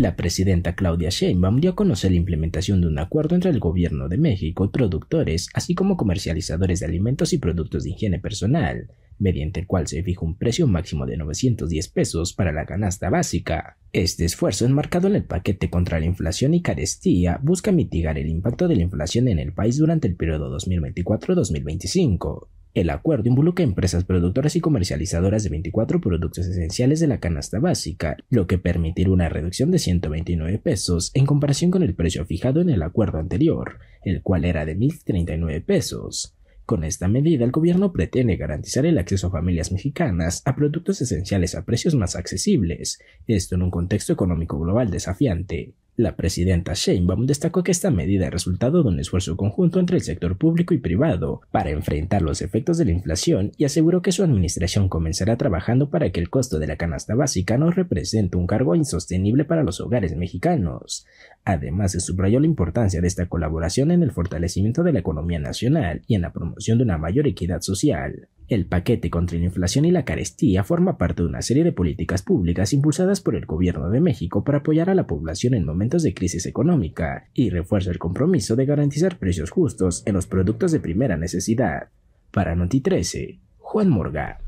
La presidenta Claudia Sheinbaum dio a conocer la implementación de un acuerdo entre el gobierno de México y productores, así como comercializadores de alimentos y productos de higiene personal, mediante el cual se fijó un precio máximo de 910 pesos para la canasta básica. Este esfuerzo, enmarcado en el paquete contra la inflación y carestía, busca mitigar el impacto de la inflación en el país durante el periodo 2024-2025. El acuerdo involucra a empresas productoras y comercializadoras de 24 productos esenciales de la canasta básica, lo que permitirá una reducción de 129 pesos en comparación con el precio fijado en el acuerdo anterior, el cual era de 1.039 pesos. Con esta medida, el gobierno pretende garantizar el acceso a familias mexicanas a productos esenciales a precios más accesibles, esto en un contexto económico global desafiante. La presidenta Sheinbaum destacó que esta medida es resultado de un esfuerzo conjunto entre el sector público y privado para enfrentar los efectos de la inflación y aseguró que su administración comenzará trabajando para que el costo de la canasta básica no represente un cargo insostenible para los hogares mexicanos. Además, se subrayó la importancia de esta colaboración en el fortalecimiento de la economía nacional y en la promoción de una mayor equidad social. El paquete contra la inflación y la carestía forma parte de una serie de políticas públicas impulsadas por el gobierno de México para apoyar a la población en momentos de crisis económica y refuerza el compromiso de garantizar precios justos en los productos de primera necesidad. Para Noti 13, Juan Morga.